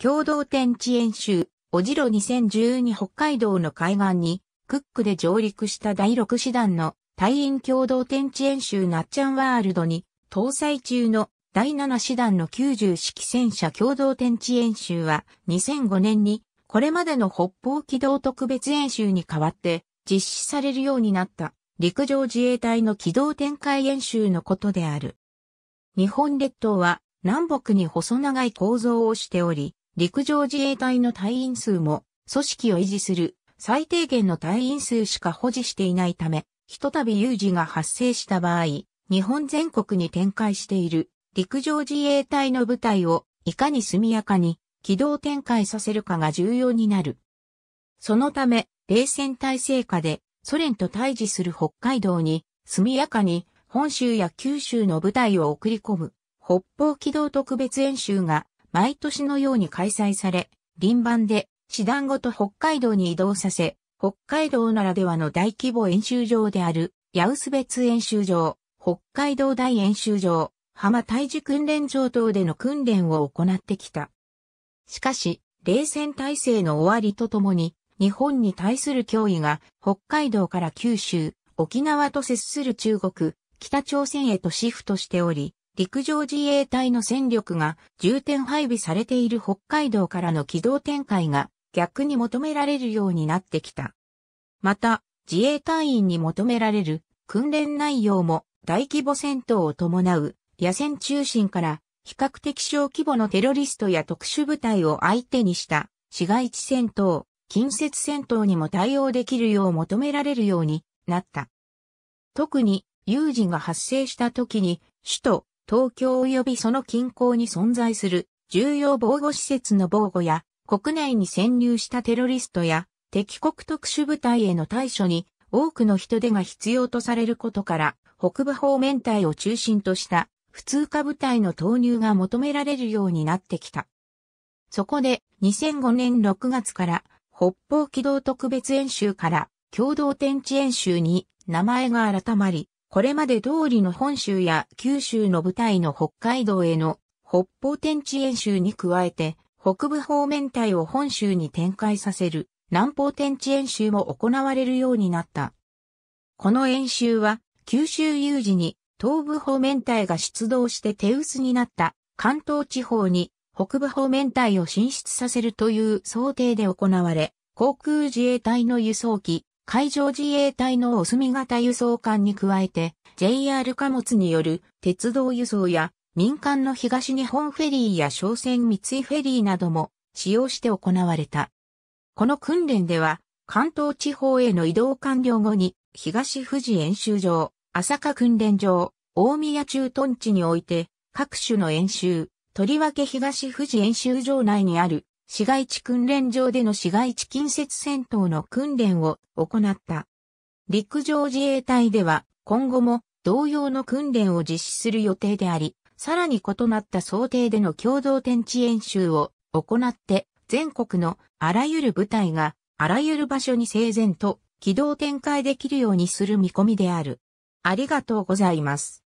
共同天地演習、おじろ2012北海道の海岸に、クックで上陸した第6師団の隊員共同天地演習なっちゃんワールドに、搭載中の第7師団の90式戦車共同天地演習は、2005年に、これまでの北方機動特別演習に代わって、実施されるようになった、陸上自衛隊の機動展開演習のことである。日本列島は、南北に細長い構造をしており、陸上自衛隊の隊員数も、組織を維持する最低限の隊員数しか保持していないため、ひとたび有事が発生した場合、日本全国に展開している陸上自衛隊の部隊をいかに速やかに軌道展開させるかが重要になる。そのため、冷戦体制下でソ連と対峙する北海道に速やかに本州や九州の部隊を送り込む北方軌道特別演習が毎年のように開催され、輪番で、師団ごと北海道に移動させ、北海道ならではの大規模演習場である、八薄別演習場、北海道大演習場、浜大樹訓練場等での訓練を行ってきた。しかし、冷戦体制の終わりとともに、日本に対する脅威が北海道から九州、沖縄と接する中国、北朝鮮へとシフトしており、陸上自衛隊の戦力が重点配備されている北海道からの機動展開が逆に求められるようになってきた。また、自衛隊員に求められる訓練内容も大規模戦闘を伴う野戦中心から比較的小規模のテロリストや特殊部隊を相手にした市街地戦闘、近接戦闘にも対応できるよう求められるようになった。特に有事が発生した時に首都東京及びその近郊に存在する重要防護施設の防護や、国内に潜入したテロリストや敵国特殊部隊への対処に多くの人手が必要とされることから、北部方面隊を中心とした普通科部隊の投入が求められるようになってきた。そこで2005年6月から北方機動特別演習から共同天地演習に名前が改まり、これまで通りの本州や九州の部隊の北海道への北方天地演習に加えて、北部方面隊を本州に展開させる南方天地演習も行われるようになった。この演習は、九州有事に東部方面隊が出動して手薄になった関東地方に北部方面隊を進出させるという想定で行われ、航空自衛隊の輸送機海上自衛隊のお墨型輸送艦に加えて、JR 貨物による鉄道輸送や民間の東日本フェリーや商船三井フェリーなども使用して行われた。この訓練では、関東地方への移動完了後に、東富士演習場、浅香訓練場、大宮駐屯地において、各種の演習、とりわけ東富士演習場内にある市街地訓練場での市街地近接戦闘の訓練を行った。陸上自衛隊では今後も同様の訓練を実施する予定であり、さらに異なった想定での共同天地演習を行って全国のあらゆる部隊があらゆる場所に整然と軌道展開できるようにする見込みである。ありがとうございます。